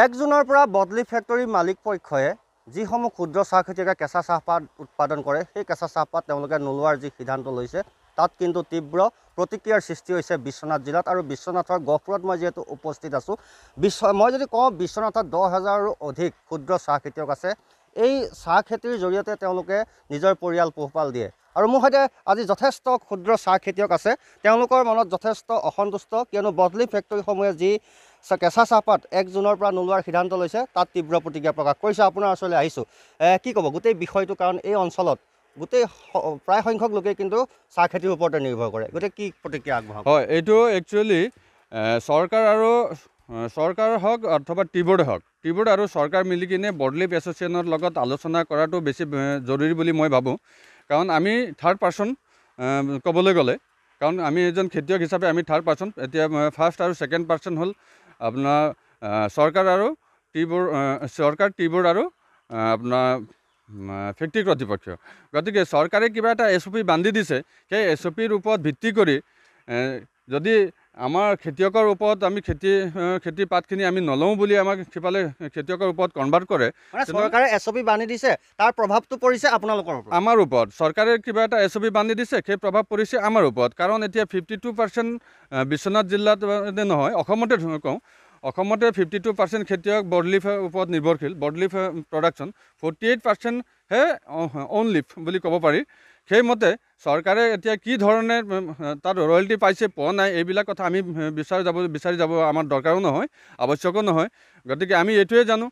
এক জুনৰ পৰা বদলি ফেক্টৰী মালিক পক্ষই যিসমূহ ক্ষুদ্ৰ চাহ খেতিয়কে কেঁচা চাহপাত উৎপাদন কৰে সেই কেঁচা চাহপাত তেওঁলোকে নোলোৱাৰ যি সিদ্ধান্ত লৈছে তাত কিন্তু তীব্ৰ প্ৰতিক্ৰিয়াৰ সৃষ্টি হৈছে বিশ্বনাথ জিলাত আৰু বিশ্বনাথৰ গহপুৰত মই যিহেতু উপস্থিত আছোঁ বিশ্ব মই যদি কওঁ বিশ্বনাথত দহ হাজাৰৰো অধিক ক্ষুদ্ৰ চাহ খেতিয়ক আছে এই চাহ খেতিৰ জৰিয়তে তেওঁলোকে নিজৰ পৰিয়াল পোহপাল দিয়ে আৰু মোৰ সৈতে আজি যথেষ্ট ক্ষুদ্ৰ চাহ খেতিয়ক আছে তেওঁলোকৰ মনত যথেষ্ট অসন্তুষ্ট কিয়নো বদলি ফেক্টৰীসমূহে যি কেঁচা চাহপাত এক জুনৰ পৰা নোলোৱাৰ সিদ্ধান্ত লৈছে তাত তীব্ৰ প্ৰতিক্ৰিয়া প্ৰকাশ কৰিছে আপোনাৰ ওচৰলৈ আহিছোঁ কি ক'ব গোটেই বিষয়টো কাৰণ এই অঞ্চলত গোটেই প্ৰায় সংখ্যক লোকে কিন্তু চাহ খেতিৰ ওপৰতে নিৰ্ভৰ কৰে গোটেই কি প্ৰতিক্ৰিয়া আগবঢ়াব হয় এইটো একচুৱেলি চৰকাৰ আৰু চৰকাৰ হওক অথবা টিবৰ্ডে হওক টিবৰ্ড আৰু চৰকাৰ মিলি কিনে বৰ্ডলিপ এছ'চিয়েশ্যনৰ লগত আলোচনা কৰাটো বেছি জৰুৰী বুলি মই ভাবোঁ কাৰণ আমি থাৰ্ড পাৰ্চন ক'বলৈ গ'লে কাৰণ আমি এজন খেতিয়ক হিচাপে আমি থাৰ্ড পাৰ্চন এতিয়া ফাৰ্ষ্ট আৰু ছেকেণ্ড পাৰ্চন হ'ল আপোনাৰ চৰকাৰ আৰু টিবোৰ চৰকাৰ টিবোৰ আৰু আপোনাৰ ফেক্টৰী কৰ্তৃপক্ষ গতিকে চৰকাৰে কিবা এটা এছ অ' পি বান্ধি দিছে সেই এছ অ' পিৰ ওপৰত ভিত্তি কৰি যদি আমাৰ খেতিয়কৰ ওপৰত আমি খেতি খেতি পাতখিনি আমি নলওঁ বুলি আমাক সিফালে খেতিয়কৰ ওপৰত কনভাৰ্ট কৰে চৰকাৰে এছ অবি বান্ধি দিছে তাৰ প্ৰভাৱটো পৰিছে আপোনালোকৰ ওপৰত আমাৰ ওপৰত চৰকাৰে কিবা এটা এছ অ' পি বান্ধি দিছে সেই প্ৰভাৱ পৰিছে আমাৰ ওপৰত কাৰণ এতিয়া ফিফটি টু পাৰ্চেণ্ট বিশ্বনাথ জিলাত নহয় অসমতে কওঁ অসমতে ফিফটি টু পাৰ্চেণ্ট খেতিয়ক বডলিফৰ ওপৰত নিৰ্ভৰশীল বৰ্ডলিফ প্ৰডাকশ্যন ফৰ্টি এইট পাৰ্চেণ্টহে হে অনলিফ বুলি ক'ব পাৰি সেইমতে চৰকাৰে এতিয়া কি ধৰণে তাত ৰয়েলটি পাইছে পোৱা নাই এইবিলাক কথা আমি বিচাৰি যাব বিচাৰি যাব আমাৰ দৰকাৰো নহয় আৱশ্যকো নহয় গতিকে আমি এইটোৱে জানো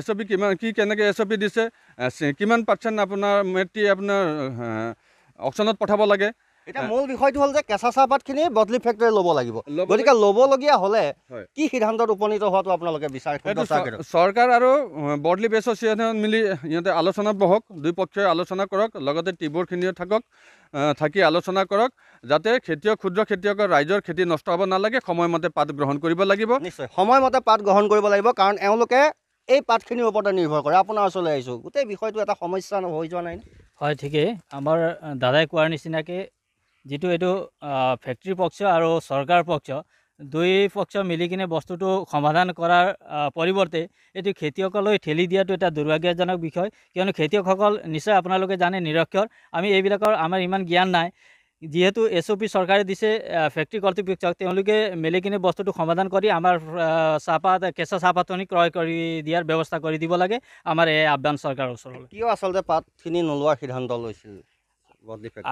এছ অ' পি কিমান কি কেনেকৈ এছ অ' পি দিছে কিমান পাৰ্চেণ্ট আপোনাৰ মেট্ৰি আপোনাৰ অপশ্যনত পঠাব লাগে এটা মূল বিষয়টো হ'ল যে কেঁচা চাহপাতখিনি বদলি ফেক্টৰী ল'ব লাগিব গতিকে ল'বলগীয়া হ'লে কি সিদ্ধান্তত উপনীত হোৱাটো আপোনালোকে বিচাৰে চৰকাৰ আৰু বডলিপ এছ'চিয়েশ্যন মিলি ইহঁতে আলোচনা বহক দুইপক্ষই আলোচনা কৰক লগতে টিবৰখিনিও থাকক থাকি আলোচনা কৰক যাতে খেতিয়ক ক্ষুদ্ৰ খেতিয়কৰ ৰাইজৰ খেতি নষ্ট হ'ব নালাগে সময়মতে পাত গ্ৰহণ কৰিব লাগিব নিশ্চয় সময়মতে পাত গ্ৰহণ কৰিব লাগিব কাৰণ এওঁলোকে এই পাতখিনিৰ ওপৰতে নিৰ্ভৰ কৰে আপোনাৰ ওচৰলৈ আহিছোঁ গোটেই বিষয়টো এটা সমস্যা হৈ যোৱা নাই হয় ঠিকেই আমাৰ দাদাই কোৱাৰ নিচিনাকৈ যিটো এইটো ফেক্টৰী পক্ষ আৰু চৰকাৰ পক্ষ দুই পক্ষ মিলি কিনে বস্তুটো সমাধান কৰাৰ পৰিৱৰ্তে এইটো খেতিয়কলৈ ঠেলি দিয়াটো এটা দুৰ্ভাগ্যজনক বিষয় কিয়নো খেতিয়কসকল নিশ্চয় আপোনালোকে জানে নিৰক্ষৰ আমি এইবিলাকৰ আমাৰ ইমান জ্ঞান নাই যিহেতু এছ অ' পি চৰকাৰে দিছে ফেক্টৰী কৰ্তৃপক্ষক তেওঁলোকে মেলি কিনে বস্তুটো সমাধান কৰি আমাৰ চাহপাত কেঁচা চাহপাতনি ক্ৰয় কৰি দিয়াৰ ব্যৱস্থা কৰি দিব লাগে আমাৰ এই আফগান চৰকাৰৰ ওচৰলৈ কিয় আচলতে পাতখিনি নোলোৱাৰ সিদ্ধান্ত লৈছিল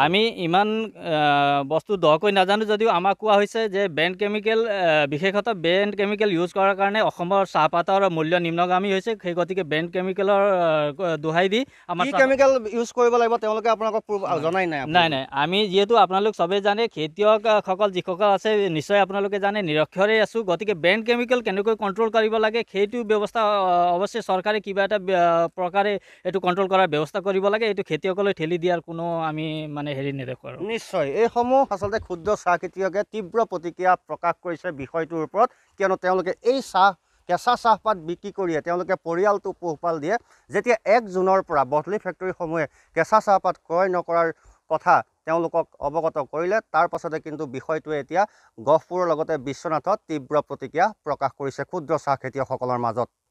আমি ইমান বস্তু দকৈ নাজানো যদিও আমাক কোৱা হৈছে যে বেণ্ড কেমিকেল বিশেষত বেণ্ড কেমিকেল ইউজ কৰাৰ কাৰণে অসমৰ চাহপাতৰ মূল্য নিম্নগামী হৈছে সেই গতিকে বেণ্ড কেমিকেলৰ দোহাই দি আমাৰ কেমিকেল ইউজ কৰিব লাগিব তেওঁলোকে আপোনালোকক জনাই নাই নাই নাই আমি যিহেতু আপোনালোক চবেই জানে খেতিয়কসকল যিসকল আছে নিশ্চয় আপোনালোকে জানে নিৰক্ষৰেই আছোঁ গতিকে বেণ্ড কেমিকেল কেনেকৈ কণ্ট্ৰল কৰিব লাগে সেইটো ব্যৱস্থা অৱশ্যে চৰকাৰে কিবা এটা প্ৰকাৰে এইটো কণ্ট্ৰল কৰাৰ ব্যৱস্থা কৰিব লাগে এইটো খেতিয়কলৈ ঠেলি দিয়াৰ কোনো আমি মানে হেৰি নেদেখোঁ আৰু নিশ্চয় এইসমূহ আচলতে ক্ষুদ্ৰ চাহ খেতিয়কে তীব্ৰ প্ৰতিক্ৰিয়া প্ৰকাশ কৰিছে বিষয়টোৰ ওপৰত কিয়নো তেওঁলোকে এই চাহ কেঁচা চাহপাত বিক্ৰী কৰিয়ে তেওঁলোকে পৰিয়ালটো পোহপাল দিয়ে যেতিয়া এক জুনৰ পৰা বটলি ফেক্টৰীসমূহে কেঁচা চাহপাত ক্ৰয় নকৰাৰ কথা তেওঁলোকক অৱগত কৰিলে তাৰ পাছতে কিন্তু বিষয়টোৱে এতিয়া গহপুৰৰ লগতে বিশ্বনাথত তীব্ৰ প্ৰতিক্ৰিয়া প্ৰকাশ কৰিছে ক্ষুদ্ৰ চাহ খেতিয়কসকলৰ মাজত